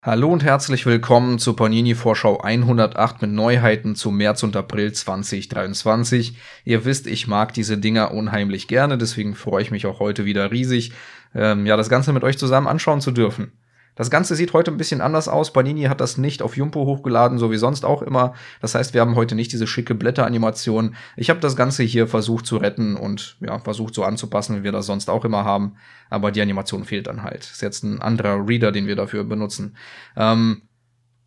Hallo und herzlich willkommen zur Panini Vorschau 108 mit Neuheiten zu März und April 2023. Ihr wisst, ich mag diese Dinger unheimlich gerne, deswegen freue ich mich auch heute wieder riesig, ähm, ja, das Ganze mit euch zusammen anschauen zu dürfen. Das Ganze sieht heute ein bisschen anders aus. Panini hat das nicht auf Jumpo hochgeladen, so wie sonst auch immer. Das heißt, wir haben heute nicht diese schicke Blätteranimation. Ich habe das Ganze hier versucht zu retten und ja, versucht so anzupassen, wie wir das sonst auch immer haben. Aber die Animation fehlt dann halt. Ist jetzt ein anderer Reader, den wir dafür benutzen. Ähm,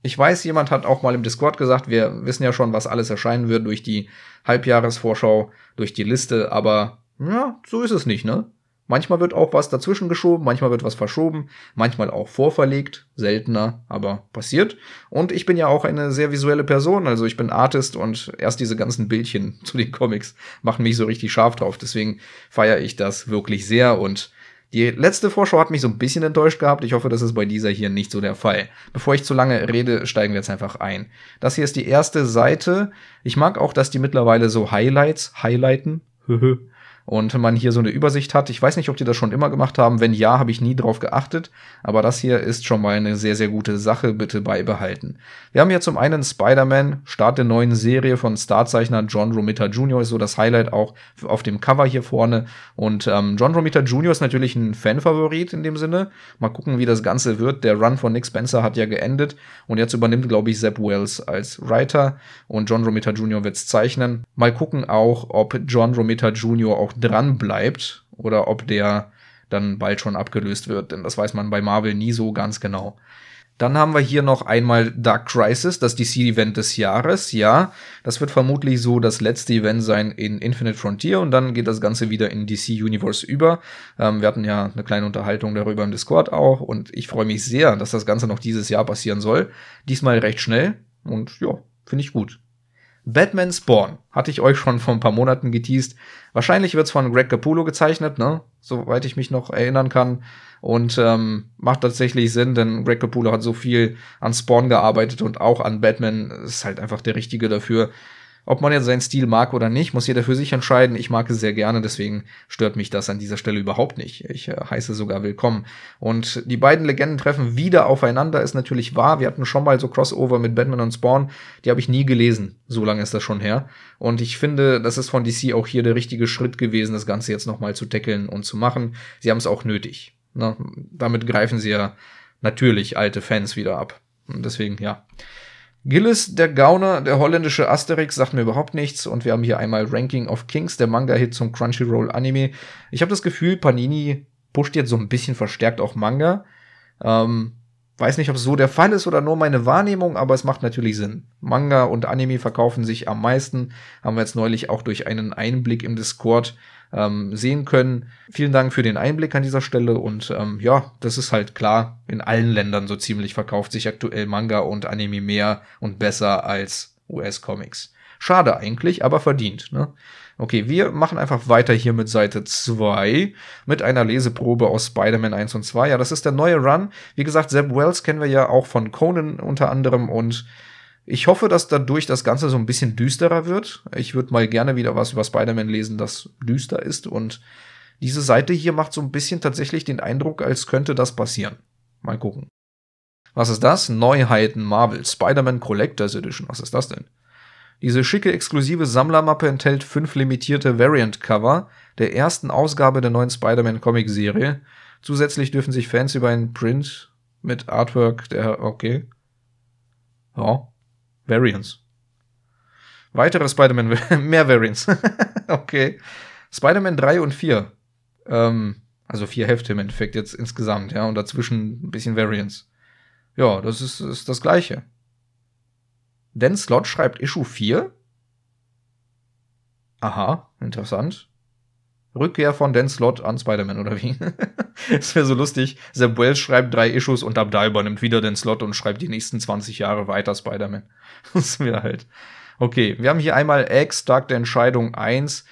ich weiß, jemand hat auch mal im Discord gesagt, wir wissen ja schon, was alles erscheinen wird durch die Halbjahresvorschau, durch die Liste, aber ja, so ist es nicht, ne? Manchmal wird auch was dazwischen geschoben, manchmal wird was verschoben, manchmal auch vorverlegt, seltener, aber passiert. Und ich bin ja auch eine sehr visuelle Person, also ich bin Artist und erst diese ganzen Bildchen zu den Comics machen mich so richtig scharf drauf. Deswegen feiere ich das wirklich sehr und die letzte Vorschau hat mich so ein bisschen enttäuscht gehabt. Ich hoffe, das ist bei dieser hier nicht so der Fall. Bevor ich zu lange rede, steigen wir jetzt einfach ein. Das hier ist die erste Seite. Ich mag auch, dass die mittlerweile so Highlights highlighten. und man hier so eine Übersicht hat. Ich weiß nicht, ob die das schon immer gemacht haben. Wenn ja, habe ich nie drauf geachtet. Aber das hier ist schon mal eine sehr, sehr gute Sache. Bitte beibehalten. Wir haben hier zum einen Spider-Man, Start der neuen Serie von Starzeichner John Romita Jr. ist so das Highlight auch auf dem Cover hier vorne. Und ähm, John Romita Jr. ist natürlich ein Fanfavorit in dem Sinne. Mal gucken, wie das Ganze wird. Der Run von Nick Spencer hat ja geendet und jetzt übernimmt, glaube ich, Zeb Wells als Writer und John Romita Jr. wird es zeichnen. Mal gucken auch, ob John Romita Jr. auch dran bleibt oder ob der dann bald schon abgelöst wird, denn das weiß man bei Marvel nie so ganz genau. Dann haben wir hier noch einmal Dark Crisis, das DC-Event des Jahres. Ja, das wird vermutlich so das letzte Event sein in Infinite Frontier und dann geht das Ganze wieder in DC Universe über. Ähm, wir hatten ja eine kleine Unterhaltung darüber im Discord auch und ich freue mich sehr, dass das Ganze noch dieses Jahr passieren soll. Diesmal recht schnell und ja, finde ich gut. Batman Spawn. Hatte ich euch schon vor ein paar Monaten geteased. Wahrscheinlich wird es von Greg Capullo gezeichnet, ne? Soweit ich mich noch erinnern kann. Und ähm, macht tatsächlich Sinn, denn Greg Capullo hat so viel an Spawn gearbeitet und auch an Batman. Ist halt einfach der Richtige dafür. Ob man jetzt seinen Stil mag oder nicht, muss jeder für sich entscheiden. Ich mag es sehr gerne, deswegen stört mich das an dieser Stelle überhaupt nicht. Ich äh, heiße sogar willkommen. Und die beiden Legenden treffen wieder aufeinander, ist natürlich wahr. Wir hatten schon mal so Crossover mit Batman und Spawn. Die habe ich nie gelesen. So lange ist das schon her. Und ich finde, das ist von DC auch hier der richtige Schritt gewesen, das Ganze jetzt nochmal zu tackeln und zu machen. Sie haben es auch nötig. Na, ne? damit greifen sie ja natürlich alte Fans wieder ab. Und deswegen, ja. Gillis, der Gauner, der holländische Asterix, sagt mir überhaupt nichts. Und wir haben hier einmal Ranking of Kings, der Manga-Hit zum Crunchyroll-Anime. Ich habe das Gefühl, Panini pusht jetzt so ein bisschen verstärkt auch Manga. Ähm, Weiß nicht, ob es so der Fall ist oder nur meine Wahrnehmung, aber es macht natürlich Sinn. Manga und Anime verkaufen sich am meisten. Haben wir jetzt neulich auch durch einen Einblick im Discord ähm, sehen können. Vielen Dank für den Einblick an dieser Stelle und ähm, ja, das ist halt klar. In allen Ländern so ziemlich verkauft sich aktuell Manga und Anime mehr und besser als US-Comics. Schade eigentlich, aber verdient. Ne? Okay, wir machen einfach weiter hier mit Seite 2 mit einer Leseprobe aus Spider-Man 1 und 2. Ja, das ist der neue Run. Wie gesagt, Zeb Wells kennen wir ja auch von Conan unter anderem und ich hoffe, dass dadurch das Ganze so ein bisschen düsterer wird. Ich würde mal gerne wieder was über Spider-Man lesen, das düster ist und diese Seite hier macht so ein bisschen tatsächlich den Eindruck, als könnte das passieren. Mal gucken. Was ist das? Neuheiten Marvel Spider-Man Collectors Edition. Was ist das denn? Diese schicke exklusive Sammlermappe enthält fünf limitierte Variant-Cover der ersten Ausgabe der neuen Spider-Man-Comic-Serie. Zusätzlich dürfen sich Fans über einen Print mit Artwork der, okay. Ja. Variants. Weitere Spider-Man, mehr Variants. okay. Spider-Man 3 und 4. Ähm, also vier Hefte im Endeffekt jetzt insgesamt, ja, und dazwischen ein bisschen Variants. Ja, das ist, ist das Gleiche. Dan Slot schreibt Issue 4. Aha, interessant. Rückkehr von Dan Slot an Spider-Man, oder wie? das wäre so lustig. Seb Wells schreibt drei Issues und Abdal nimmt wieder den Slot und schreibt die nächsten 20 Jahre weiter Spider-Man. das wäre halt. Okay, wir haben hier einmal X, Dark der Entscheidung 1.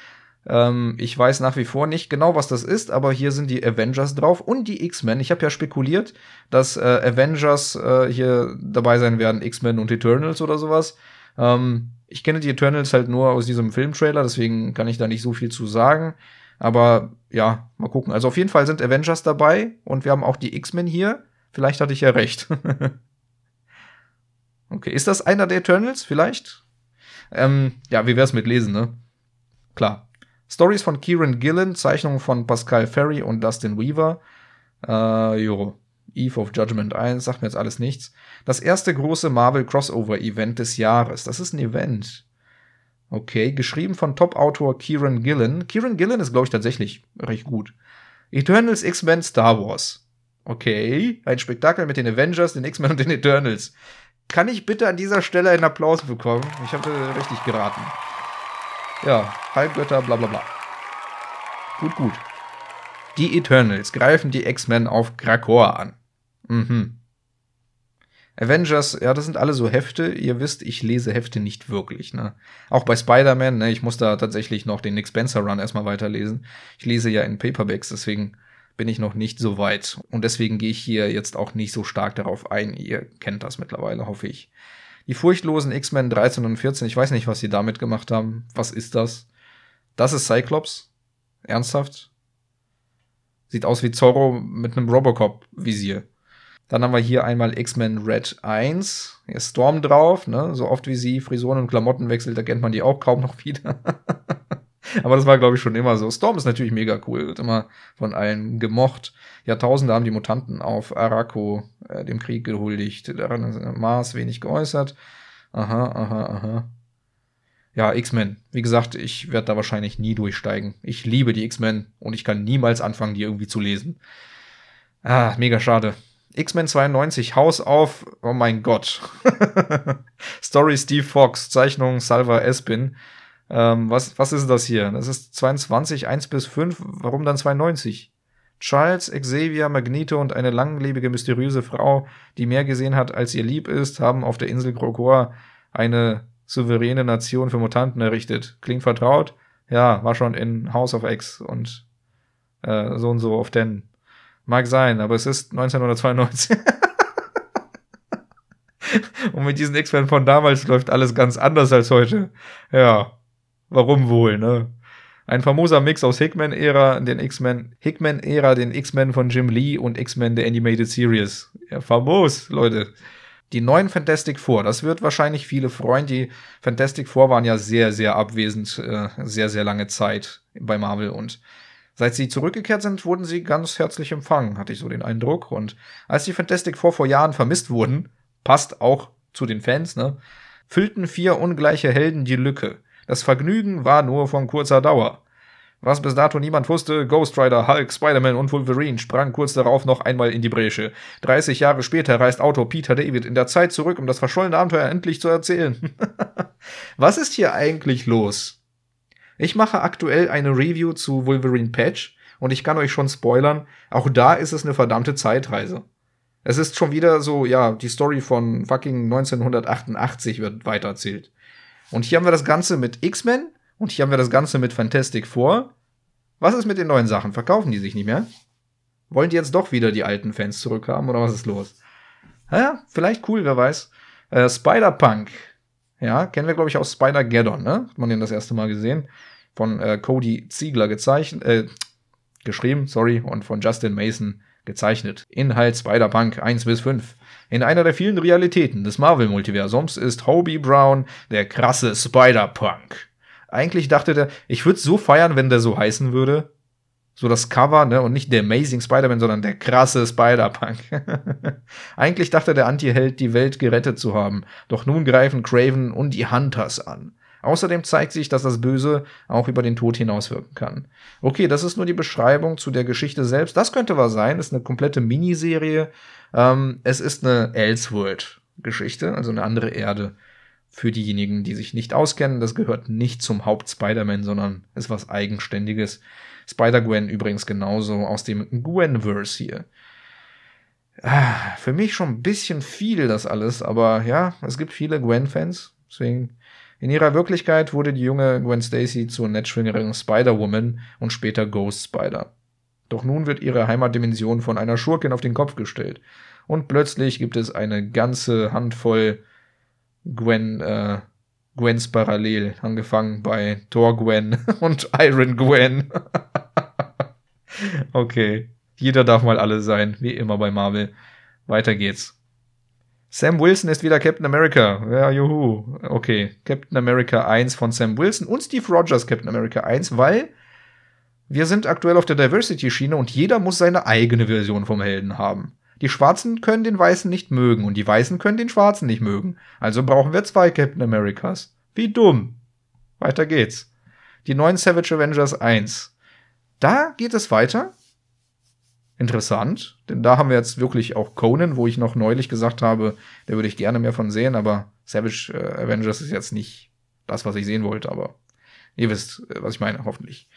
Ähm, ich weiß nach wie vor nicht genau, was das ist, aber hier sind die Avengers drauf und die X-Men. Ich habe ja spekuliert, dass äh, Avengers äh, hier dabei sein werden, X-Men und Eternals oder sowas. Ähm, ich kenne die Eternals halt nur aus diesem Filmtrailer, deswegen kann ich da nicht so viel zu sagen. Aber ja, mal gucken. Also auf jeden Fall sind Avengers dabei und wir haben auch die X-Men hier. Vielleicht hatte ich ja recht. okay, ist das einer der Eternals? Vielleicht? Ähm, ja, wie wär's mit Lesen, ne? Klar. Stories von Kieran Gillen, Zeichnungen von Pascal Ferry und Dustin Weaver. Äh, jo. Eve of Judgment 1, sagt mir jetzt alles nichts. Das erste große Marvel Crossover Event des Jahres. Das ist ein Event. Okay, geschrieben von Top-Autor Kieran Gillen. Kieran Gillen ist, glaube ich, tatsächlich recht gut. Eternals, X-Men, Star Wars. Okay, ein Spektakel mit den Avengers, den X-Men und den Eternals. Kann ich bitte an dieser Stelle einen Applaus bekommen? Ich habe richtig geraten. Ja, Halbgötter, bla bla bla. Gut, gut. Die Eternals greifen die X-Men auf Krakoa an. Mhm. Avengers, ja, das sind alle so Hefte. Ihr wisst, ich lese Hefte nicht wirklich. Ne? Auch bei Spider-Man, ne, ich muss da tatsächlich noch den Nick Spencer Run erstmal weiterlesen. Ich lese ja in Paperbacks, deswegen bin ich noch nicht so weit. Und deswegen gehe ich hier jetzt auch nicht so stark darauf ein. Ihr kennt das mittlerweile, hoffe ich. Die furchtlosen X-Men 13 und 14, ich weiß nicht, was sie damit gemacht haben. Was ist das? Das ist Cyclops? Ernsthaft? Sieht aus wie Zorro mit einem Robocop-Visier. Dann haben wir hier einmal X-Men Red 1. Hier ist Storm drauf, ne? So oft wie sie Frisuren und Klamotten wechselt, da kennt man die auch kaum noch wieder. Aber das war, glaube ich, schon immer so. Storm ist natürlich mega cool, wird immer von allen gemocht. Jahrtausende haben die Mutanten auf Arako äh, dem Krieg gehuldigt. Daran ist Mars wenig geäußert. Aha, aha, aha. Ja, X-Men. Wie gesagt, ich werde da wahrscheinlich nie durchsteigen. Ich liebe die X-Men und ich kann niemals anfangen, die irgendwie zu lesen. Ah, mega schade. X-Men 92, Haus auf, oh mein Gott. Story Steve Fox, Zeichnung Salva Espin. Ähm, was, was ist das hier? Das ist 22, 1 bis 5. Warum dann 92? Charles, Xavier, Magneto und eine langlebige, mysteriöse Frau, die mehr gesehen hat, als ihr lieb ist, haben auf der Insel Krokoa eine souveräne Nation für Mutanten errichtet. Klingt vertraut? Ja, war schon in House of X und äh, so und so auf Den. Mag sein, aber es ist 1992. und mit diesen X-Men von damals läuft alles ganz anders als heute. Ja. Warum wohl, ne? Ein famoser Mix aus Hickman-Ära, den X-Men, Hickman-Ära, den X-Men von Jim Lee und X-Men der Animated Series. Ja, famos, Leute. Die neuen Fantastic Four, das wird wahrscheinlich viele freuen. Die Fantastic Four waren ja sehr, sehr abwesend, äh, sehr, sehr lange Zeit bei Marvel und Seit sie zurückgekehrt sind, wurden sie ganz herzlich empfangen, hatte ich so den Eindruck. Und als die Fantastic Four vor Jahren vermisst wurden, passt auch zu den Fans, ne, füllten vier ungleiche Helden die Lücke. Das Vergnügen war nur von kurzer Dauer. Was bis dato niemand wusste, Ghost Rider, Hulk, Spider-Man und Wolverine sprangen kurz darauf noch einmal in die Bresche. 30 Jahre später reist Autor Peter David in der Zeit zurück, um das verschollene Abenteuer endlich zu erzählen. Was ist hier eigentlich los? Ich mache aktuell eine Review zu Wolverine Patch und ich kann euch schon spoilern, auch da ist es eine verdammte Zeitreise. Es ist schon wieder so, ja, die Story von fucking 1988 wird weiterzählt. Und hier haben wir das Ganze mit X-Men und hier haben wir das Ganze mit Fantastic Four. Was ist mit den neuen Sachen? Verkaufen die sich nicht mehr? Wollen die jetzt doch wieder die alten Fans zurückhaben oder was ist los? Naja, vielleicht cool, wer weiß. Äh, Spider-Punk. Ja, kennen wir, glaube ich, aus Spider-Geddon, ne? Hat man den das erste Mal gesehen. Von äh, Cody Ziegler gezeichnet, äh, geschrieben, sorry, und von Justin Mason gezeichnet. Inhalt Spider-Punk 1 bis 5. In einer der vielen Realitäten des Marvel-Multiversums ist Hobie Brown der krasse Spider-Punk. Eigentlich dachte der, ich würde so feiern, wenn der so heißen würde. So das Cover, ne, und nicht der Amazing Spider-Man, sondern der krasse Spider-Punk. Eigentlich dachte der Anti-Held, die Welt gerettet zu haben. Doch nun greifen Craven und die Hunters an. Außerdem zeigt sich, dass das Böse auch über den Tod hinauswirken kann. Okay, das ist nur die Beschreibung zu der Geschichte selbst. Das könnte was sein, ist eine komplette Miniserie. Ähm, es ist eine Elseworld-Geschichte, also eine andere Erde. Für diejenigen, die sich nicht auskennen, das gehört nicht zum Haupt-Spider-Man, sondern ist was Eigenständiges. Spider-Gwen übrigens genauso aus dem Gwenverse hier. Ah, für mich schon ein bisschen viel das alles, aber ja, es gibt viele Gwen-Fans, deswegen in ihrer Wirklichkeit wurde die junge Gwen Stacy zur Netzschwingerin Spider-Woman und später Ghost Spider. Doch nun wird ihre Heimatdimension von einer Schurkin auf den Kopf gestellt. Und plötzlich gibt es eine ganze Handvoll Gwen, äh, Gwens parallel, angefangen bei Thor Gwen und Iron Gwen. okay. Jeder darf mal alle sein, wie immer bei Marvel. Weiter geht's. Sam Wilson ist wieder Captain America. Ja, juhu. Okay, Captain America 1 von Sam Wilson und Steve Rogers Captain America 1, weil wir sind aktuell auf der Diversity-Schiene und jeder muss seine eigene Version vom Helden haben. Die Schwarzen können den Weißen nicht mögen und die Weißen können den Schwarzen nicht mögen. Also brauchen wir zwei Captain Americas. Wie dumm. Weiter geht's. Die neuen Savage Avengers 1. Da geht es weiter interessant, denn da haben wir jetzt wirklich auch Conan, wo ich noch neulich gesagt habe, da würde ich gerne mehr von sehen, aber Savage äh, Avengers ist jetzt nicht das, was ich sehen wollte, aber ihr wisst, äh, was ich meine, hoffentlich.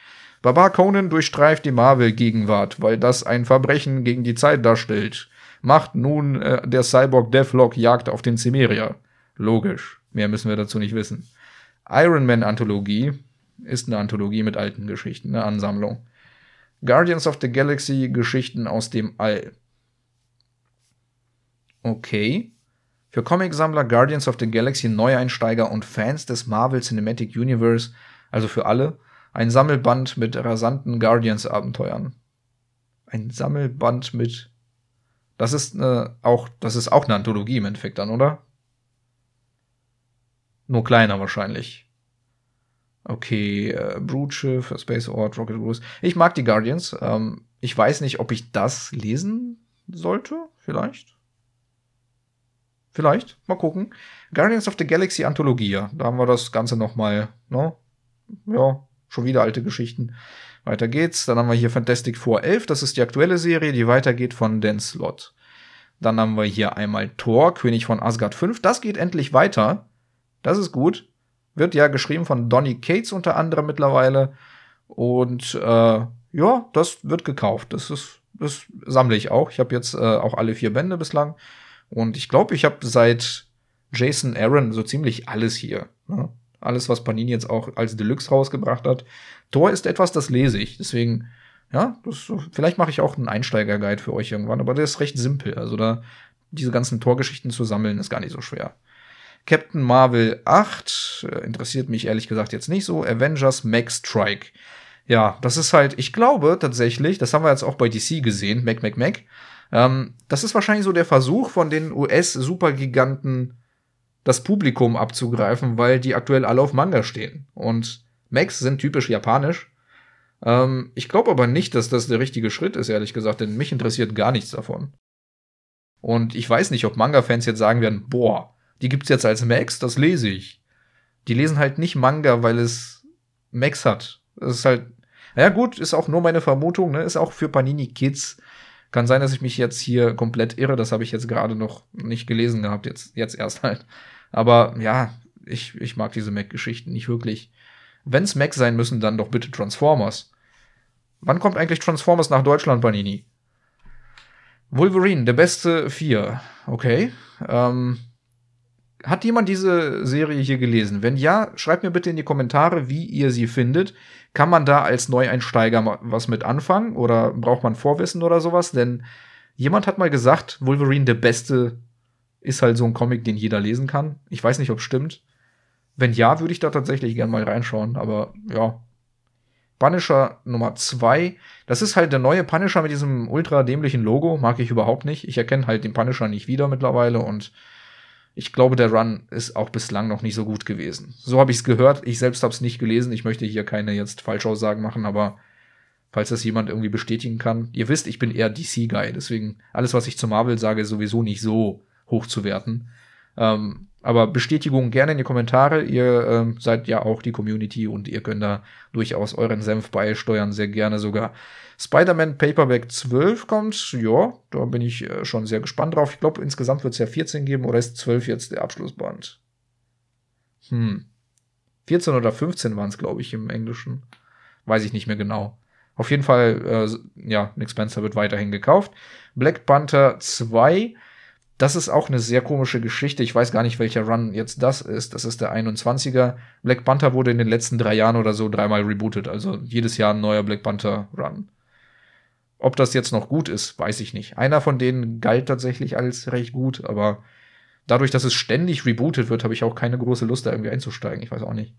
Baba Conan durchstreift die Marvel-Gegenwart, weil das ein Verbrechen gegen die Zeit darstellt. Macht nun äh, der Cyborg Deathlock Jagd auf den Cimmeria. Logisch. Mehr müssen wir dazu nicht wissen. Iron Man Anthologie ist eine Anthologie mit alten Geschichten, eine Ansammlung. Guardians of the Galaxy Geschichten aus dem All. Okay. Für Comicsammler, Guardians of the Galaxy, Neueinsteiger und Fans des Marvel Cinematic Universe, also für alle, ein Sammelband mit rasanten Guardians-Abenteuern. Ein Sammelband mit. Das ist äh, auch, das ist auch eine Anthologie im Endeffekt dann, oder? Nur kleiner wahrscheinlich. Okay, äh, Broodschiff, Space Ord, Rocket Rules. Ich mag die Guardians. Ähm, ich weiß nicht, ob ich das lesen sollte. Vielleicht. Vielleicht. Mal gucken. Guardians of the Galaxy Anthologia. Da haben wir das Ganze nochmal. Ne? Ja, schon wieder alte Geschichten. Weiter geht's. Dann haben wir hier Fantastic Four 11. Das ist die aktuelle Serie, die weitergeht von Dan Slott. Dann haben wir hier einmal Thor, König von Asgard 5. Das geht endlich weiter. Das ist gut. Wird ja geschrieben von Donny Cates unter anderem mittlerweile. Und äh, ja, das wird gekauft. Das ist, das sammle ich auch. Ich habe jetzt äh, auch alle vier Bände bislang. Und ich glaube, ich habe seit Jason Aaron so ziemlich alles hier. Ne? Alles, was Panini jetzt auch als Deluxe rausgebracht hat. Tor ist etwas, das lese ich. Deswegen, ja, das, vielleicht mache ich auch einen Einsteigerguide für euch irgendwann, aber der ist recht simpel. Also da diese ganzen Torgeschichten zu sammeln, ist gar nicht so schwer. Captain Marvel 8, äh, interessiert mich ehrlich gesagt jetzt nicht so, Avengers Max Strike. Ja, das ist halt, ich glaube tatsächlich, das haben wir jetzt auch bei DC gesehen, Mac, Mac, Mac. Ähm, das ist wahrscheinlich so der Versuch von den US-Supergiganten, das Publikum abzugreifen, weil die aktuell alle auf Manga stehen. Und Macs sind typisch japanisch. Ähm, ich glaube aber nicht, dass das der richtige Schritt ist, ehrlich gesagt, denn mich interessiert gar nichts davon. Und ich weiß nicht, ob Manga-Fans jetzt sagen werden, boah, die gibt's jetzt als Max, das lese ich. Die lesen halt nicht Manga, weil es Max hat. Das ist halt, naja gut, ist auch nur meine Vermutung, ne? ist auch für Panini Kids. Kann sein, dass ich mich jetzt hier komplett irre, das habe ich jetzt gerade noch nicht gelesen gehabt, jetzt, jetzt erst halt. Aber ja, ich, ich mag diese Mac-Geschichten nicht wirklich. Wenn's Mac sein müssen, dann doch bitte Transformers. Wann kommt eigentlich Transformers nach Deutschland, Panini? Wolverine, der beste vier. Okay. Ähm, hat jemand diese Serie hier gelesen? Wenn ja, schreibt mir bitte in die Kommentare, wie ihr sie findet. Kann man da als Neueinsteiger was mit anfangen oder braucht man Vorwissen oder sowas? Denn jemand hat mal gesagt, Wolverine der beste ist halt so ein Comic, den jeder lesen kann. Ich weiß nicht, ob stimmt. Wenn ja, würde ich da tatsächlich gern mal reinschauen, aber ja. Punisher Nummer 2, das ist halt der neue Punisher mit diesem ultra dämlichen Logo, mag ich überhaupt nicht. Ich erkenne halt den Punisher nicht wieder mittlerweile und ich glaube, der Run ist auch bislang noch nicht so gut gewesen. So habe ich es gehört. Ich selbst habe es nicht gelesen. Ich möchte hier keine jetzt Falschaussagen machen, aber falls das jemand irgendwie bestätigen kann. Ihr wisst, ich bin eher DC-Guy, deswegen alles, was ich zu Marvel sage, ist sowieso nicht so hoch zu werten. Ähm, aber Bestätigung gerne in die Kommentare. Ihr ähm, seid ja auch die Community und ihr könnt da durchaus euren Senf beisteuern, sehr gerne sogar. Spider-Man Paperback 12 kommt. Ja, da bin ich äh, schon sehr gespannt drauf. Ich glaube, insgesamt wird es ja 14 geben oder ist 12 jetzt der Abschlussband? Hm. 14 oder 15 waren es, glaube ich, im Englischen. Weiß ich nicht mehr genau. Auf jeden Fall, äh, ja, Nick Spencer wird weiterhin gekauft. Black Panther 2, das ist auch eine sehr komische Geschichte. Ich weiß gar nicht, welcher Run jetzt das ist. Das ist der 21er. Black Panther wurde in den letzten drei Jahren oder so dreimal rebootet. Also jedes Jahr ein neuer Black Panther Run. Ob das jetzt noch gut ist, weiß ich nicht. Einer von denen galt tatsächlich als recht gut, aber dadurch, dass es ständig rebootet wird, habe ich auch keine große Lust, da irgendwie einzusteigen. Ich weiß auch nicht.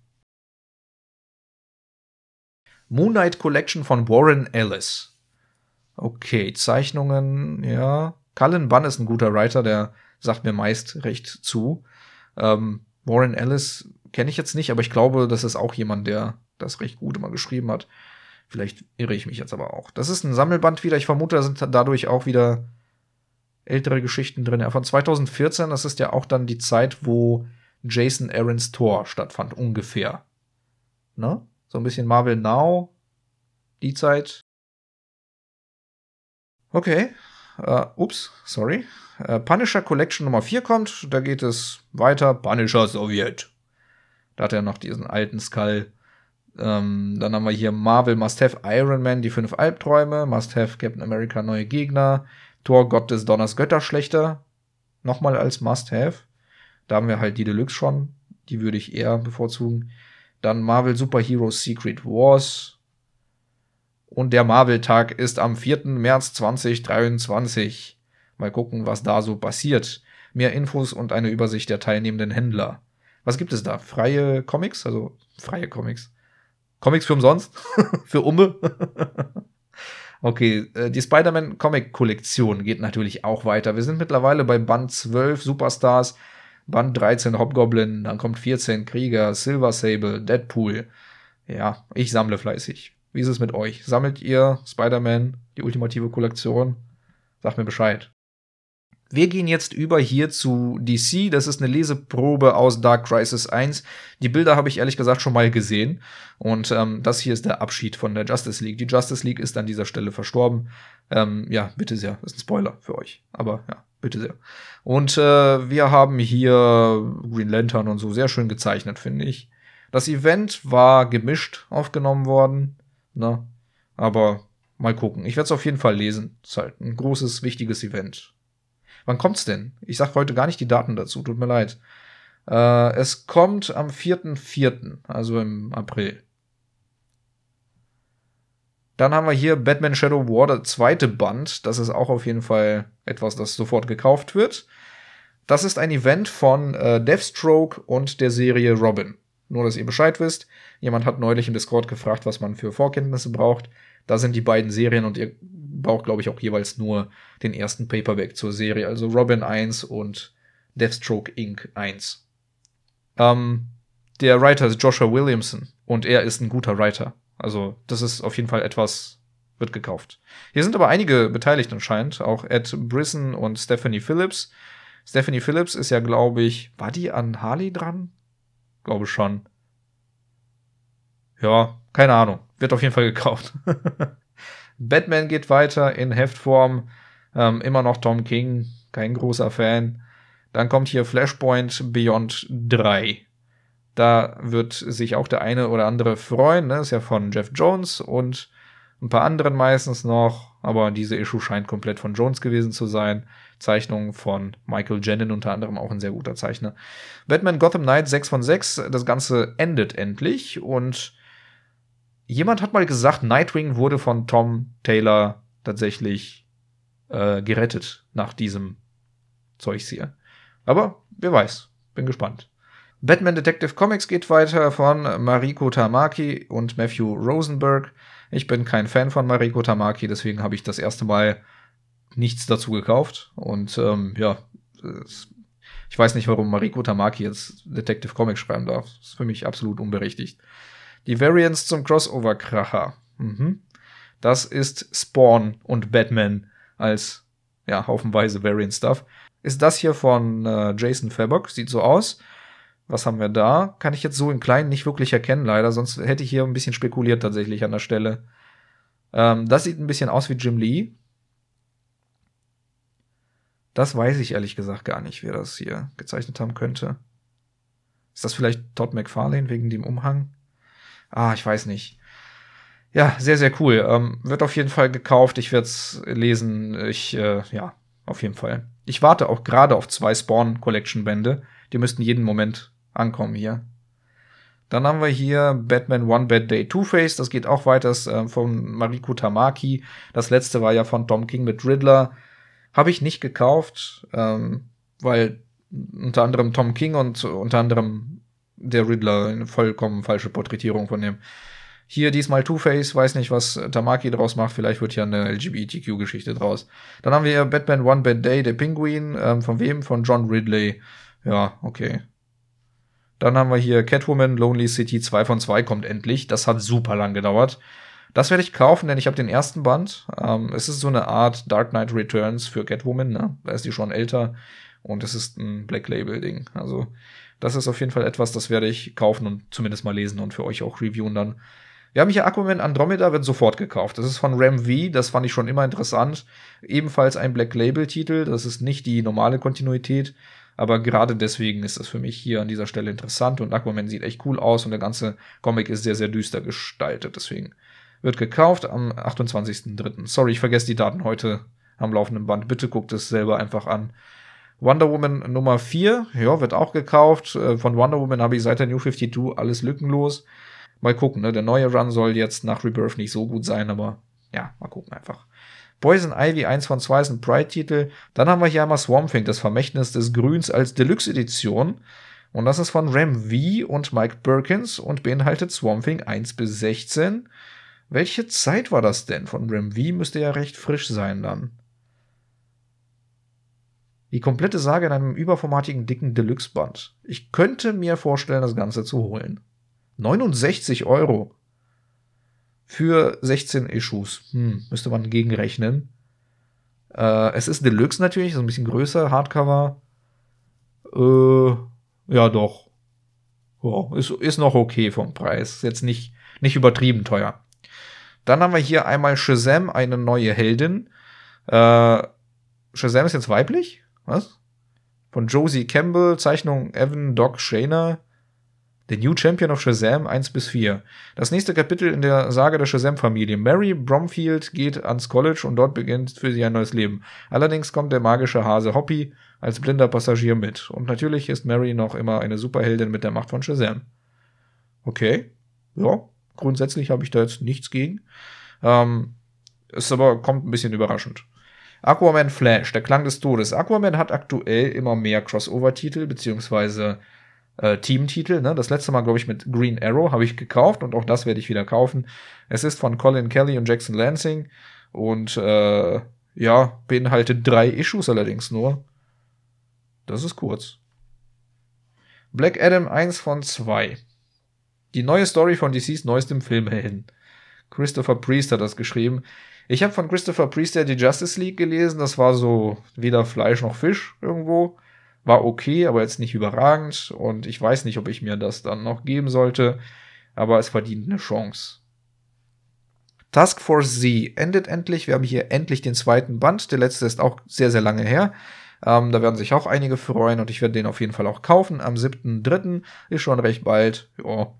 Moonlight Collection von Warren Ellis. Okay, Zeichnungen, ja. Cullen Bunn ist ein guter Writer, der sagt mir meist recht zu. Ähm, Warren Ellis kenne ich jetzt nicht, aber ich glaube, das ist auch jemand, der das recht gut immer geschrieben hat. Vielleicht irre ich mich jetzt aber auch. Das ist ein Sammelband wieder. Ich vermute, da sind dadurch auch wieder ältere Geschichten drin. Ja, von 2014, das ist ja auch dann die Zeit, wo Jason Aaron's Tor stattfand, ungefähr. Ne? So ein bisschen Marvel Now, die Zeit. Okay. Uh, ups, sorry. Uh, Punisher Collection Nummer 4 kommt, da geht es weiter. Punisher Sowjet. Da hat er noch diesen alten Skull. Ähm, dann haben wir hier Marvel Must Have Iron Man, die fünf Albträume, Must Have Captain America, neue Gegner, Thor Gott des Donners Götterschlechter, nochmal als Must Have. Da haben wir halt die Deluxe schon, die würde ich eher bevorzugen. Dann Marvel Superheroes Secret Wars. Und der Marvel-Tag ist am 4. März 2023. Mal gucken, was da so passiert. Mehr Infos und eine Übersicht der teilnehmenden Händler. Was gibt es da? Freie Comics? Also freie Comics. Comics für umsonst? für Umme? okay, äh, die Spider-Man-Comic-Kollektion geht natürlich auch weiter. Wir sind mittlerweile bei Band 12 Superstars, Band 13 Hobgoblin, dann kommt 14 Krieger, Silver Sable, Deadpool. Ja, ich sammle fleißig. Wie ist es mit euch? Sammelt ihr Spider-Man, die ultimative Kollektion? Sagt mir Bescheid. Wir gehen jetzt über hier zu DC. Das ist eine Leseprobe aus Dark Crisis 1. Die Bilder habe ich ehrlich gesagt schon mal gesehen. Und ähm, das hier ist der Abschied von der Justice League. Die Justice League ist an dieser Stelle verstorben. Ähm, ja, bitte sehr. Das ist ein Spoiler für euch. Aber ja, bitte sehr. Und äh, wir haben hier Green Lantern und so sehr schön gezeichnet, finde ich. Das Event war gemischt aufgenommen worden. Ne? Aber mal gucken. Ich werde es auf jeden Fall lesen. Es ist halt ein großes, wichtiges Event. Wann kommt's denn? Ich sag heute gar nicht die Daten dazu, tut mir leid. Äh, es kommt am 4.4., also im April. Dann haben wir hier Batman Shadow War, der zweite Band. Das ist auch auf jeden Fall etwas, das sofort gekauft wird. Das ist ein Event von äh, Deathstroke und der Serie Robin. Nur, dass ihr Bescheid wisst. Jemand hat neulich im Discord gefragt, was man für Vorkenntnisse braucht. Da sind die beiden Serien und ihr braucht, glaube ich, auch jeweils nur den ersten Paperback zur Serie, also Robin 1 und Deathstroke Inc. 1. Ähm, der Writer ist Joshua Williamson und er ist ein guter Writer. Also, das ist auf jeden Fall etwas, wird gekauft. Hier sind aber einige beteiligt anscheinend, auch Ed Brisson und Stephanie Phillips. Stephanie Phillips ist ja, glaube ich, war die an Harley dran? Glaube schon. Ja, keine Ahnung. Wird auf jeden Fall gekauft. Batman geht weiter in Heftform. Ähm, immer noch Tom King, kein großer Fan. Dann kommt hier Flashpoint Beyond 3. Da wird sich auch der eine oder andere freuen. Ne? Ist ja von Jeff Jones und ein paar anderen meistens noch. Aber diese Issue scheint komplett von Jones gewesen zu sein. Zeichnung von Michael Janin, unter anderem auch ein sehr guter Zeichner. Batman Gotham Knight 6 von 6. Das Ganze endet endlich und jemand hat mal gesagt, Nightwing wurde von Tom Taylor tatsächlich äh, gerettet nach diesem Zeugs hier. Aber wer weiß, bin gespannt. Batman Detective Comics geht weiter von Mariko Tamaki und Matthew Rosenberg. Ich bin kein Fan von Mariko Tamaki, deswegen habe ich das erste Mal nichts dazu gekauft. Und ähm, ja, ich weiß nicht, warum Mariko Tamaki jetzt Detective Comics schreiben darf. Das ist für mich absolut unberechtigt. Die Variants zum Crossover-Kracher. Mhm. Das ist Spawn und Batman als ja, haufenweise Variant-Stuff. Ist das hier von äh, Jason Fabok, sieht so aus. Was haben wir da? Kann ich jetzt so in kleinen nicht wirklich erkennen, leider, sonst hätte ich hier ein bisschen spekuliert tatsächlich an der Stelle. Ähm, das sieht ein bisschen aus wie Jim Lee. Das weiß ich ehrlich gesagt gar nicht, wer das hier gezeichnet haben könnte. Ist das vielleicht Todd McFarlane wegen dem Umhang? ah, ich weiß nicht. Ja, sehr, sehr cool. Ähm, wird auf jeden Fall gekauft. Ich werde es lesen. Ich, äh, ja, auf jeden Fall. Ich warte auch gerade auf zwei Spawn Collection Bände. Die müssten jeden Moment ankommen hier. Dann haben wir hier Batman One Bad Day Two-Face. Das geht auch weiter. Das, äh, von Mariko Tamaki. Das letzte war ja von Tom King mit Riddler. Habe ich nicht gekauft, ähm, weil unter anderem Tom King und unter anderem der Riddler eine vollkommen falsche Porträtierung von dem. Hier diesmal Two-Face, weiß nicht, was Tamaki draus macht, vielleicht wird hier eine LGBTQ-Geschichte draus. Dann haben wir Batman One Bad Day, der Penguin, ähm, von wem? Von John Ridley. Ja, okay. Dann haben wir hier Catwoman, Lonely City 2 von 2 kommt endlich. Das hat super lang gedauert. Das werde ich kaufen, denn ich habe den ersten Band. Ähm, es ist so eine Art Dark Knight Returns für Catwoman, ne? Da ist die schon älter. Und es ist ein Black Label-Ding. Also das ist auf jeden Fall etwas, das werde ich kaufen und zumindest mal lesen und für euch auch reviewen dann. Wir haben hier Aquaman Andromeda, wird sofort gekauft. Das ist von Ram V, das fand ich schon immer interessant. Ebenfalls ein Black Label-Titel, das ist nicht die normale Kontinuität, aber gerade deswegen ist das für mich hier an dieser Stelle interessant und Aquaman sieht echt cool aus und der ganze Comic ist sehr, sehr düster gestaltet. Deswegen wird gekauft am 28.03. Sorry, ich vergesse die Daten heute am laufenden Band. Bitte guckt es selber einfach an. Wonder Woman Nummer 4, ja, wird auch gekauft. Äh, von Wonder Woman habe ich seit der New 52 alles lückenlos. Mal gucken, ne? Der neue Run soll jetzt nach Rebirth nicht so gut sein, aber ja, mal gucken einfach. Poison Ivy, 1 von 2 ist ein Pride-Titel. Dann haben wir hier einmal Swamp Thing, das Vermächtnis des Grüns als Deluxe-Edition. Und das ist von Ram V und Mike Perkins und beinhaltet Swamp Thing 1 bis 16. Welche Zeit war das denn? Von Ram V müsste ja recht frisch sein dann. Die komplette Sage in einem überformatigen dicken Deluxe-Band. Ich könnte mir vorstellen, das Ganze zu holen. 69 Euro für 16 Issues. Hm, müsste man gegenrechnen. Äh, es ist Deluxe natürlich, so ein bisschen größer, Hardcover. Äh, ja, doch. Oh, ist, ist noch okay vom Preis. Ist Jetzt nicht, nicht übertrieben teuer. Dann haben wir hier einmal Shazam, eine neue Heldin. Äh, Shazam ist jetzt weiblich? Was? Von Josie Campbell, Zeichnung Evan Doc Shayner. The New Champion of Shazam 1 bis 4. Das nächste Kapitel in der Sage der Shazam-Familie. Mary Bromfield geht ans College und dort beginnt für sie ein neues Leben. Allerdings kommt der magische Hase Hoppy als blinder Passagier mit. Und natürlich ist Mary noch immer eine Superheldin mit der Macht von Shazam. Okay. Ja, grundsätzlich habe ich da jetzt nichts gegen. Ähm, es aber kommt ein bisschen überraschend. Aquaman Flash, der Klang des Todes. Aquaman hat aktuell immer mehr Crossover-Titel, beziehungsweise äh, Team-Titel. Ne? Das letzte Mal, glaube ich, mit Green Arrow habe ich gekauft und auch das werde ich wieder kaufen. Es ist von Colin Kelly und Jackson Lansing und äh, ja, beinhaltet drei Issues allerdings nur. Das ist kurz. Black Adam 1 von 2. Die neue Story von DCs neuestem Film Filmhelden. Christopher Priest hat das geschrieben. Ich habe von Christopher Priester die Justice League gelesen. Das war so weder Fleisch noch Fisch irgendwo. War okay, aber jetzt nicht überragend. Und ich weiß nicht, ob ich mir das dann noch geben sollte. Aber es verdient eine Chance. Task Force Z endet endlich. Wir haben hier endlich den zweiten Band. Der letzte ist auch sehr, sehr lange her. Ähm, da werden sich auch einige freuen und ich werde den auf jeden Fall auch kaufen. Am 7.3. ist schon recht bald. Ja,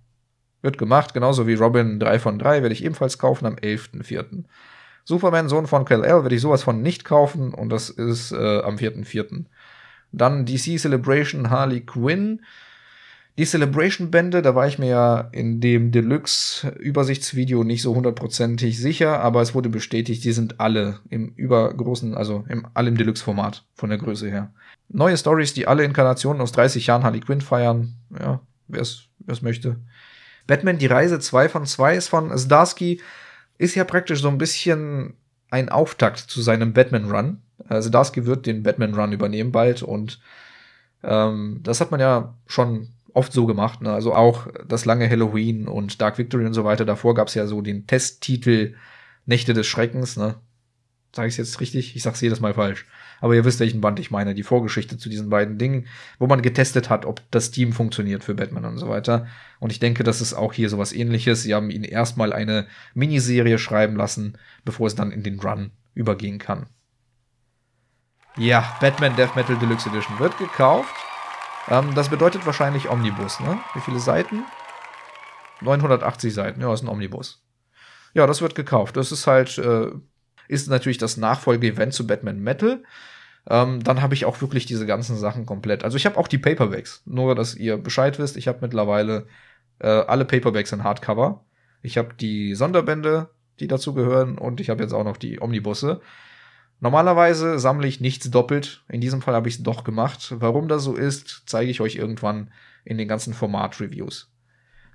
wird gemacht. Genauso wie Robin 3 von 3 werde ich ebenfalls kaufen am 11.4. Superman, Sohn von Kal-El, werde ich sowas von nicht kaufen und das ist äh, am 4.4. Dann DC Celebration Harley Quinn. Die Celebration-Bände, da war ich mir ja in dem Deluxe-Übersichtsvideo nicht so hundertprozentig sicher, aber es wurde bestätigt, die sind alle im übergroßen, also im, alle im Deluxe-Format von der Größe her. Neue Stories, die alle Inkarnationen aus 30 Jahren Harley Quinn feiern. Ja, wer es möchte. Batman, die Reise 2 von 2 ist von Starsky ist ja praktisch so ein bisschen ein Auftakt zu seinem Batman-Run. Also Darsky wird den Batman-Run übernehmen bald und ähm, das hat man ja schon oft so gemacht. Ne? Also auch das lange Halloween und Dark Victory und so weiter. Davor gab es ja so den Testtitel Nächte des Schreckens. Ne? Sage ich jetzt richtig? Ich sag's jedes Mal falsch. Aber ihr wisst, welchen Band ich meine, die Vorgeschichte zu diesen beiden Dingen, wo man getestet hat, ob das Team funktioniert für Batman und so weiter. Und ich denke, das ist auch hier sowas ähnliches. Sie haben ihn erstmal eine Miniserie schreiben lassen, bevor es dann in den Run übergehen kann. Ja, Batman Death Metal Deluxe Edition wird gekauft. Ähm, das bedeutet wahrscheinlich Omnibus, ne? Wie viele Seiten? 980 Seiten, ja, ist ein Omnibus. Ja, das wird gekauft. Das ist halt, äh, ist natürlich das Nachfolge-Event zu Batman Metal ähm, dann habe ich auch wirklich diese ganzen Sachen komplett. Also ich habe auch die Paperbacks, nur dass ihr Bescheid wisst, ich habe mittlerweile äh, alle Paperbacks in Hardcover. Ich habe die Sonderbände, die dazu gehören, und ich habe jetzt auch noch die Omnibusse. Normalerweise sammle ich nichts doppelt. In diesem Fall habe ich es doch gemacht. Warum das so ist, zeige ich euch irgendwann in den ganzen Format-Reviews.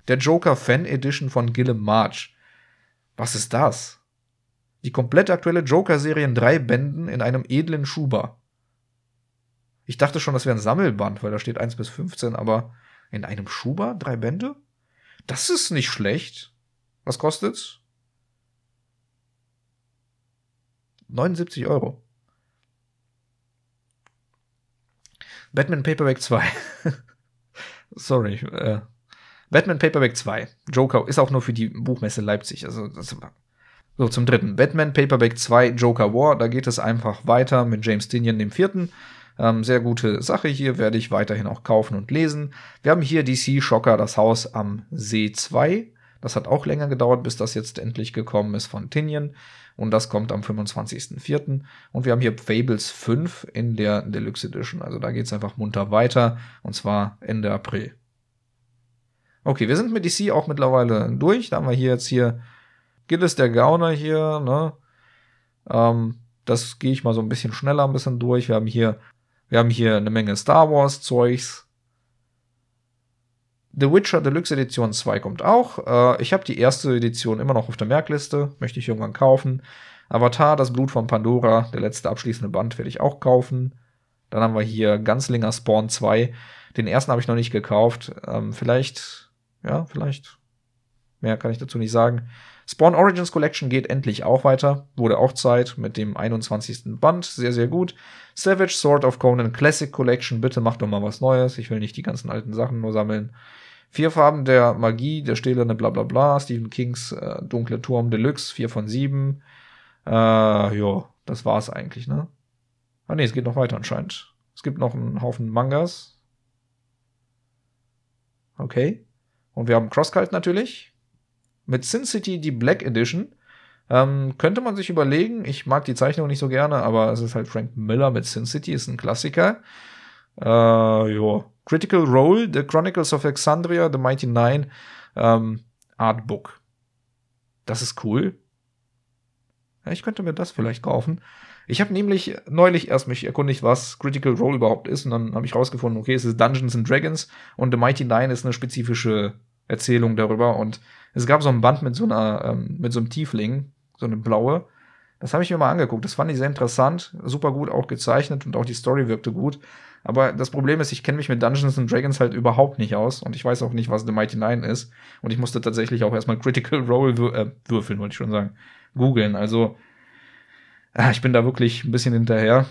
Der Joker Fan Edition von Gillem March. Was ist das? Die komplett aktuelle Joker-Serie in drei Bänden in einem edlen Schuber. Ich dachte schon, das wäre ein Sammelband, weil da steht 1 bis 15, aber in einem Schuber drei Bände? Das ist nicht schlecht. Was kostet's? 79 Euro. Batman Paperback 2. Sorry. Äh. Batman Paperback 2. Joker ist auch nur für die Buchmesse Leipzig. Also das ist so, zum dritten. Batman Paperback 2 Joker War. Da geht es einfach weiter mit James Tinian dem vierten. Ähm, sehr gute Sache hier, werde ich weiterhin auch kaufen und lesen. Wir haben hier DC Schocker, das Haus am See 2. Das hat auch länger gedauert, bis das jetzt endlich gekommen ist von Tinian. Und das kommt am 25.04. Und wir haben hier Fables 5 in der Deluxe Edition. Also da geht es einfach munter weiter. Und zwar Ende April. Okay, wir sind mit DC auch mittlerweile durch. Da haben wir hier jetzt hier Gilles der Gauner hier, ne? Ähm, das gehe ich mal so ein bisschen schneller ein bisschen durch. Wir haben hier, wir haben hier eine Menge Star Wars Zeugs. The Witcher Deluxe Edition 2 kommt auch. Äh, ich habe die erste Edition immer noch auf der Merkliste, möchte ich irgendwann kaufen. Avatar, das Blut von Pandora, der letzte abschließende Band werde ich auch kaufen. Dann haben wir hier Ganzlinger Spawn 2. Den ersten habe ich noch nicht gekauft. Ähm, vielleicht, ja, vielleicht. Mehr kann ich dazu nicht sagen. Spawn Origins Collection geht endlich auch weiter, wurde auch Zeit mit dem 21. Band, sehr, sehr gut. Savage Sword of Conan Classic Collection, bitte macht doch mal was Neues, ich will nicht die ganzen alten Sachen nur sammeln. Vier Farben der Magie, der stählerne bla bla bla, Stephen Kings äh, Dunkle Turm Deluxe, vier von sieben. Äh, ja, das war's eigentlich, ne? Ah ne, es geht noch weiter anscheinend. Es gibt noch einen Haufen Mangas. Okay. Und wir haben Crosscult natürlich mit Sin City die Black Edition. Ähm, könnte man sich überlegen, ich mag die Zeichnung nicht so gerne, aber es ist halt Frank Miller mit Sin City, ist ein Klassiker. Äh, jo. Critical Role, The Chronicles of Alexandria, The Mighty Nine, ähm, Artbook. Das ist cool. Ja, ich könnte mir das vielleicht kaufen. Ich habe nämlich neulich erst mich erkundigt, was Critical Role überhaupt ist, und dann habe ich rausgefunden, okay, es ist Dungeons and Dragons und The Mighty Nine ist eine spezifische Erzählung darüber und es gab so ein Band mit so einer, ähm, mit so einem Tiefling, so eine blaue. Das habe ich mir mal angeguckt. Das fand ich sehr interessant, super gut auch gezeichnet und auch die Story wirkte gut. Aber das Problem ist, ich kenne mich mit Dungeons and Dragons halt überhaupt nicht aus und ich weiß auch nicht, was The Mighty Nine ist. Und ich musste tatsächlich auch erstmal Critical Role wür äh, würfeln, wollte ich schon sagen, googeln. Also, ah, ich bin da wirklich ein bisschen hinterher.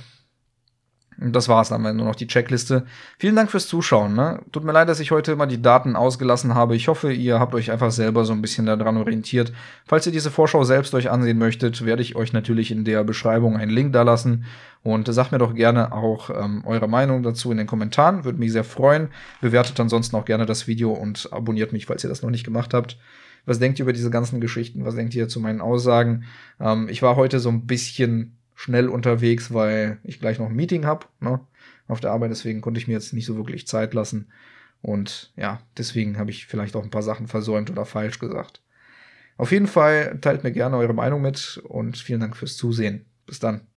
Und Das war's dann, nur noch die Checkliste. Vielen Dank fürs Zuschauen. Ne? Tut mir leid, dass ich heute immer die Daten ausgelassen habe. Ich hoffe, ihr habt euch einfach selber so ein bisschen daran orientiert. Falls ihr diese Vorschau selbst euch ansehen möchtet, werde ich euch natürlich in der Beschreibung einen Link dalassen. Und sagt mir doch gerne auch ähm, eure Meinung dazu in den Kommentaren. Würde mich sehr freuen. Bewertet ansonsten auch gerne das Video und abonniert mich, falls ihr das noch nicht gemacht habt. Was denkt ihr über diese ganzen Geschichten? Was denkt ihr zu meinen Aussagen? Ähm, ich war heute so ein bisschen schnell unterwegs, weil ich gleich noch ein Meeting habe ne, auf der Arbeit. Deswegen konnte ich mir jetzt nicht so wirklich Zeit lassen. Und ja, deswegen habe ich vielleicht auch ein paar Sachen versäumt oder falsch gesagt. Auf jeden Fall teilt mir gerne eure Meinung mit und vielen Dank fürs Zusehen. Bis dann.